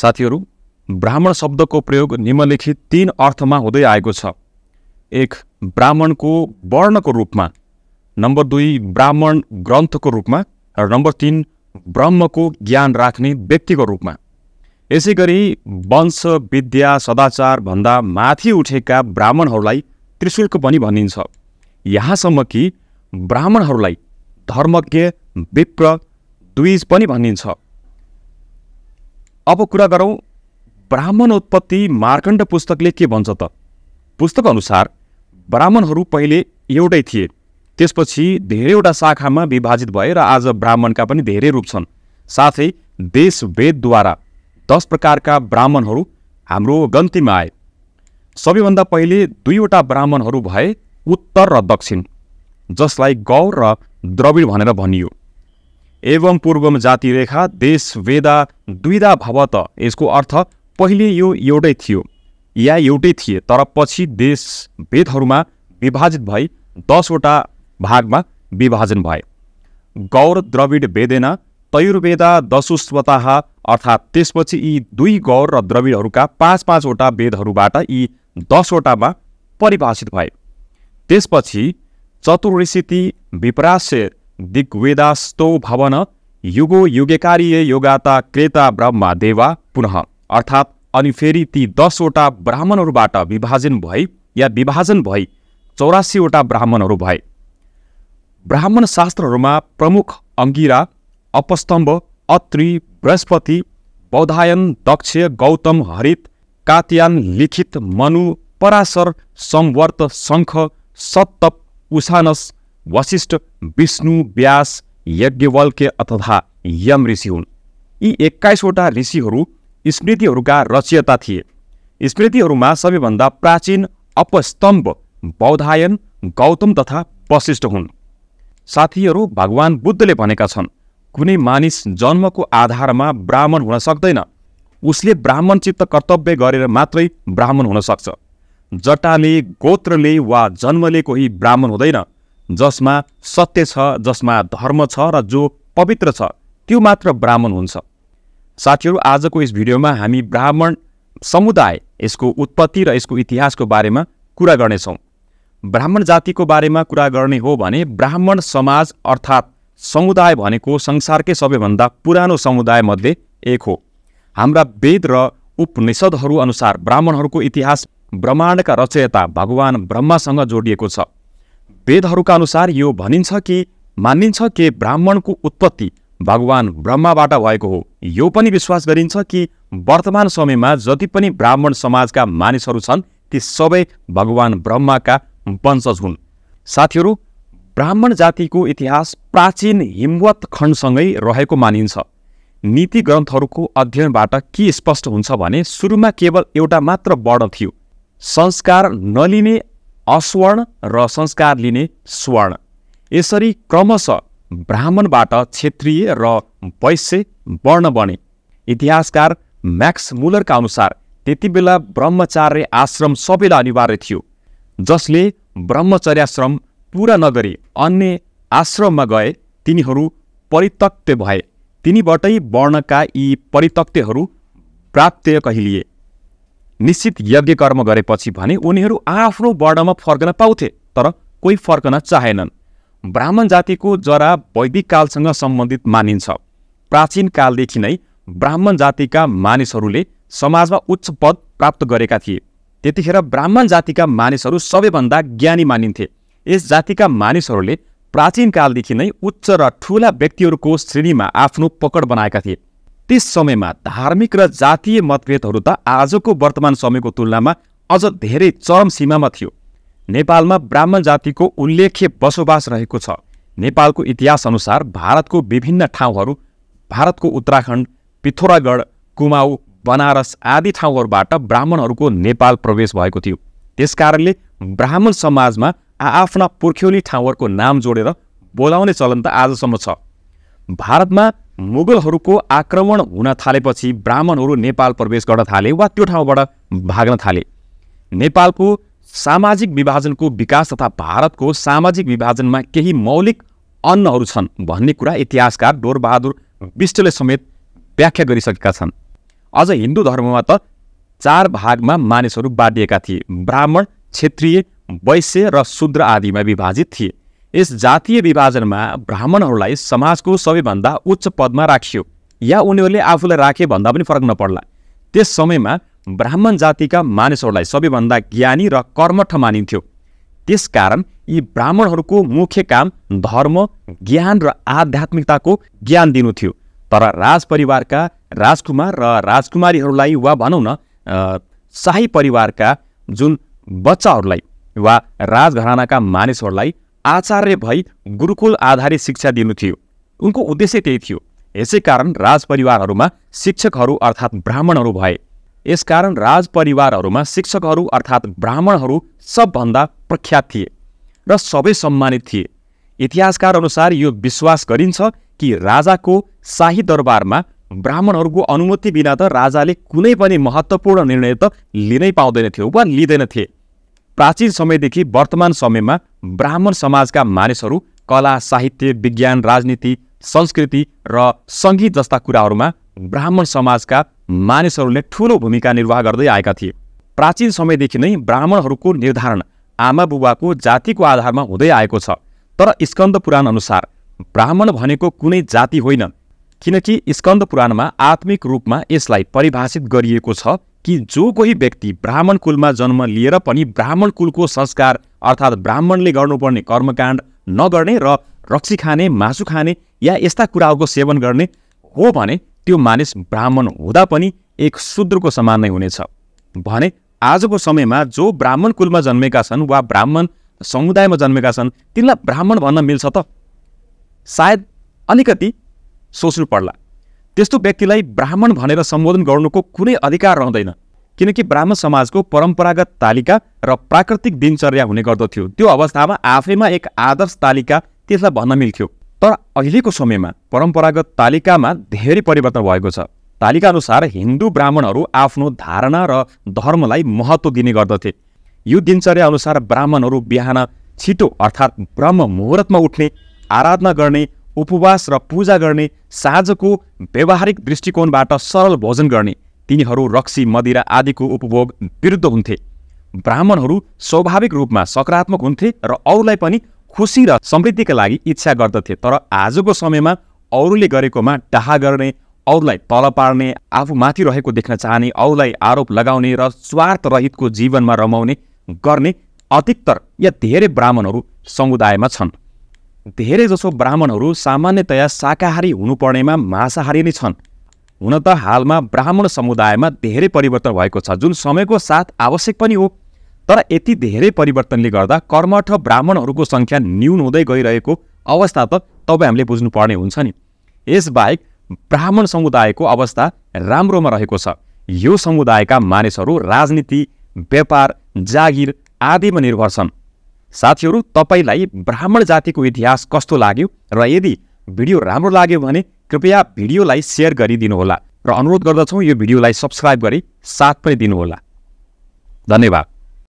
साथीहरू ब्राह्मण शब्दको प्रयोग निम्नलिखित तीन अर्थमा हुँदै आएको छ एक ब्राह्मणको वर्णको रूपमा नम्बर दुई ब्राह्मण ग्रन्थको रूपमा र नम्बर तिन ब्रह्मको ज्ञान राख्ने व्यक्तिको रूपमा यसै गरी वंश विद्या सदाचारभन्दा माथि उठेका ब्राह्मणहरूलाई त्रिशुल्क पनि भनिन्छ यहाँसम्म कि ब्राह्मणहरूलाई धर्मज्ञ विप्र द्विज पनि भनिन्छ अब कुरा गरौँ ब्राह्मण उत्पत्ति मार्कण्ड पुस्तकले के भन्छ त पुस्तक अनुसार ब्राह्मणहरू पहिले एउटै थिए त्यसपछि धेरैवटा शाखामा विभाजित भए र आज ब्राह्मणका पनि धेरै रूप छन् साथै देश वेदद्वारा दस प्रकारका ब्राह्मणहरू हाम्रो गन्तीमा आए सबैभन्दा पहिले दुईवटा ब्राह्मणहरू भए उत्तर र दक्षिण जसलाई गौर र द्रविड भनेर भनियो एवं पूर्वम जाति रेखा देश वेदा द्विधा भवत यसको अर्थ पहिले यो एउटै थियो या एउटै थिए तर पछि देश वेदहरूमा विभाजित भई दसवटा भागमा विभाजन भए गौर द्रविड वेदेन तयुर्वेदा दशुस्वता अर्थात् त्यसपछि यी दुई गौर र द्रविडहरूका पाँच पाँचवटा वेदहरूबाट यी दसवटामा परिभाषित भए त्यसपछि चतुर्षिति विपराशेर दिग्वेदास्तो भवन युगो युगेकारीय योगाता क्रेता ब्रह्मा देवा पुनः अर्थात् अनि फेरि ती दसवटा ब्राह्मणहरूबाट विभाजन भई या विभाजन भई चौरासीवटा ब्राह्मणहरू भए ब्राह्मण शास्त्रहरूमा प्रमुख अङ्गिरा अपस्तम्भ अत्रि बृहस्पति बौधायन दक्ष गौतम हरित कात्यान लिखित मनु पराशर संवर्त शङ्ख सत्तप उसानस वशिष्ठ विष्णु व्यास यज्ञवल्के अथवा यम ऋषि हुन् यी एक्काइसवटा ऋषिहरू स्मृतिहरूका रचयता थिए स्मृतिहरूमा सबैभन्दा प्राचीन अपस्तम्भ बौधायन गौतम तथा वशिष्ठ हुन् साथीहरू भगवान् बुद्धले भनेका छन् कुनै मानिस जन्मको आधारमा ब्राह्मण हुन सक्दैन उसले ब्राह्मण चित्त कर्तव्य गरेर मात्रै ब्राह्मण हुन सक्छ जटाले गोत्रले वा जन्मले कोही ब्राह्मण हुँदैन जसमा सत्य छ जसमा धर्म छ र जो पवित्र छ त्यो मात्र ब्राह्मण हुन्छ साथीहरू आजको यस भिडियोमा हामी ब्राह्मण समुदाय यसको उत्पत्ति र यसको इतिहासको बारेमा कुरा गर्नेछौँ ब्राह्मण जातिको बारेमा कुरा गर्ने हो भने ब्राह्मण समाज अर्थात् समुदाय भनेको संसारकै सबैभन्दा पुरानो समुदायमध्ये एक हो हाम्रा वेद र उपनिषदहरू अनुसार ब्राह्मणहरूको इतिहास ब्रह्माण्डका रचयता भगवान् ब्रह्मासँग जोडिएको छ वेदहरूका अनुसार यो भनिन्छ कि मानिन्छ कि ब्राह्मणको उत्पत्ति भगवान ब्रह्माबाट भएको हो यो पनि विश्वास गरिन्छ कि वर्तमान समयमा जति पनि ब्राह्मण समाजका मानिसहरू छन् ती सबै भगवान ब्रह्माका वंशज हुन् साथीहरू ब्राह्मण जातिको इतिहास प्राचीन हिमवत खण्डसँगै रहेको मानिन्छ नीति ग्रन्थहरूको अध्ययनबाट के स्पष्ट हुन्छ भने सुरुमा केवल एउटा मात्र वर्ण थियो संस्कार नलिने अस्वर्ण र संस्कार लिने स्वर्ण यसरी क्रमशः ब्राह्मणबाट क्षेत्रीय र वैश्य वर्ण बने इतिहासकार म्याक्स मुलरका अनुसार बेला ब्रह्मचार्य आश्रम सबैलाई अनिवार्य थियो जसले ब्रह्मचर्याश्रम पुरा नगरी अन्य आश्रममा गए तिनीहरू परितक्त्य भए तिनीबाटै वर्णका यी परितक्त्यहरू प्राप्त कहिलिए निश्चित यज्ञ कर्म गरेपछि भने उनीहरू आफ्नो वर्णमा फर्कन पाउँथे तर कोही फर्कन चाहेनन् ब्राह्मण जातिको जरा वैदिक कालसँग सम्बन्धित मानिन्छ प्राचीन कालदेखि नै ब्राह्मण जातिका मानिसहरूले समाजमा उच्च पद प्राप्त गरेका थिए त्यतिखेर ब्राह्मण जातिका मानिसहरू सबैभन्दा ज्ञानी मानिन्थे यस जातिका मानिसहरूले प्राचीन कालदेखि नै उच्च र ठुला व्यक्तिहरूको श्रेणीमा आफ्नो पकड बनाएका थिए त्यस समयमा धार्मिक र जातीय मतभेदहरू त आजको वर्तमान समयको तुलनामा अझ धेरै चरम सीमामा थियो नेपालमा ब्राह्मण जातिको उल्लेख्य बसोबास रहेको छ नेपालको इतिहास अनुसार भारतको विभिन्न ठाउँहरू भारतको उत्तराखण्ड पिथोरागढ कुमाऊ बनारस आदि ठाउँहरूबाट ब्राह्मणहरूको नेपाल प्रवेश भएको थियो त्यसकारणले ब्राह्मण समाजमा आआफ्ना पुर्ख्यौली ठाउँहरूको नाम जोडेर बोलाउने चलन त आजसम्म छ भारतमा मुगलहरूको आक्रमण हुन थालेपछि ब्राह्मणहरू नेपाल प्रवेश गर्न थाले वा त्यो ठाउँबाट भाग्न थाले नेपालको सामाजिक विभाजनको विकास तथा भारतको सामाजिक विभाजनमा केही मौलिक अन्नहरू छन् भन्ने कुरा इतिहासकार डोरबहादुर विष्टले समेत व्याख्या गरिसकेका छन् अझ हिन्दू धर्ममा त चार भागमा मानिसहरू बाँडिएका थिए ब्राह्मण क्षेत्रीय वैश्य र शूद्र आदिमा विभाजित थिए यस जातीय विभाजनमा ब्राह्मणहरूलाई समाजको सबैभन्दा उच्च पदमा राखियो या उनीहरूले आफूलाई राखे भन्दा पनि फरक नपर्ला त्यस समयमा ब्राह्मण जातिका मानिसहरूलाई सबैभन्दा ज्ञानी र कर्मठ मानिन्थ्यो त्यसकारण यी ब्राह्मणहरूको मुख्य काम धर्म ज्ञान र आध्यात्मिकताको ज्ञान दिनु थियो तर राजपरिवारका राजकुमार र राजकुमारीहरूलाई वा भनौँ न शाही परिवारका जुन बच्चाहरूलाई वा राजघरानाका मानिसहरूलाई आचार्य भई गुरुकुल आधारित शिक्षा दिनु थियो उनको उद्देश्य त्यही थियो यसैकारण राजपरिवारहरूमा शिक्षकहरू अर्थात् ब्राह्मणहरू भए यसकारण राजपरिवारहरूमा शिक्षकहरू अर्थात् ब्राह्मणहरू सबभन्दा प्रख्यात थिए र सबै सम्मानित थिए इतिहासकार अनुसार यो विश्वास गरिन्छ कि राजाको शाही दरबारमा ब्राह्मणहरूको अनुमति बिना त राजाले कुनै पनि महत्त्वपूर्ण निर्णय त लिनै पाउँदैनथ्यो वा लिँदैनथे प्राचीन समयदेखि वर्तमान समयमा ब्राह्मण समाजका मानिसहरू कला साहित्य विज्ञान राजनीति संस्कृति र सङ्गीत जस्ता कुराहरूमा ब्राह्मण समाजका मानिसहरूले ठुलो भूमिका निर्वाह गर्दै आएका थिए प्राचीन समयदेखि नै ब्राह्मणहरूको निर्धारण आमा बुबाको जातिको आधारमा हुँदै आएको छ तर स्कन्द पुराण अनुसार ब्राह्मण भनेको कुनै जाति होइन किनकि स्कन्द पुराणमा आत्मिक रूपमा यसलाई परिभाषित गरिएको छ कि जो कोही व्यक्ति ब्राह्मण कुलमा जन्म लिएर पनि ब्राह्मण कुलको संस्कार अर्थात् ब्राह्मणले गर्नुपर्ने कर्मकाण्ड नगर्ने र रक्सी खाने मासु खाने या यस्ता कुराहरूको सेवन गर्ने हो भने त्यो मानिस ब्राह्मण हुँदा पनि एक शूद्रको समान नै हुनेछ भने आजको समयमा जो ब्राह्मण कुलमा जन्मेका छन् वा ब्राह्मण समुदायमा जन्मेका छन् तिनलाई ब्राह्मण भन्न मिल्छ त सायद अलिकति सोच्नु पर्ला त्यस्तो व्यक्तिलाई ब्राह्मण भनेर सम्बोधन गर्नुको कुनै अधिकार रहँदैन किनकि ब्राह्मण समाजको परम्परागत तालिका र प्राकृतिक दिनचर्या हुने गर्दथ्यो त्यो अवस्थामा आफैमा एक आदर्श तालिका त्यसलाई भन्न मिल्थ्यो तर अहिलेको समयमा परम्परागत तालिकामा धेरै परिवर्तन भएको छ तालिका अनुसार हिन्दू ब्राह्मणहरू आफ्नो धारणा र धर्मलाई महत्त्व दिने गर्दथे यो दिनचर्या अनुसार ब्राह्मणहरू बिहान छिटो अर्थात् ब्रह्म मुहुर्तमा उठ्ने आराधना गर्ने उपवास र पूजा गर्ने साँझको व्यावहारिक दृष्टिकोणबाट सरल भोजन गर्ने तिनीहरू रक्सी मदिरा आदिको उपभोग विरुद्ध हुन्थे ब्राह्मणहरू स्वाभाविक रूपमा सकारात्मक हुन्थे र अरूलाई पनि खुसी र समृद्धिका लागि इच्छा गर्दथे तर आजको समयमा अरूले गरेकोमा डाहा गर्ने अरूलाई तल पार्ने आफू माथि रहेको देख्न चाहने अरूलाई आरोप लगाउने र स्वार्थ रहितको जीवनमा रमाउने गर्ने अधिकतर या धेरै ब्राह्मणहरू समुदायमा छन् धेरैजसो ब्राह्मणहरू सामान्यतया शाकाहारी हुनुपर्नेमा मांसाहारी नै छन् हुन त हालमा ब्राह्मण समुदायमा धेरै परिवर्तन भएको छ जुन समयको साथ आवश्यक पनि हो तर यति धेरै परिवर्तनले गर्दा कर्मठ ब्राह्मणहरूको सङ्ख्या न्यून हुँदै गइरहेको अवस्था त तपाईँ हामीले बुझ्नुपर्ने हुन्छ नि यसबाहेक ब्राह्मण समुदायको अवस्था राम्रोमा रहेको छ यो समुदायका मानिसहरू राजनीति व्यापार जागिर आदिमा निर्भर छन् साथीहरू तपाईँलाई ब्राह्मण जातिको इतिहास कस्तो लाग्यो र यदि भिडियो राम्रो लाग्यो भने कृपया भिडियोलाई सेयर गरिदिनुहोला र अनुरोध गर्दछौँ यो भिडियोलाई सब्सक्राइब गरी साथ पनि दिनुहोला धन्यवाद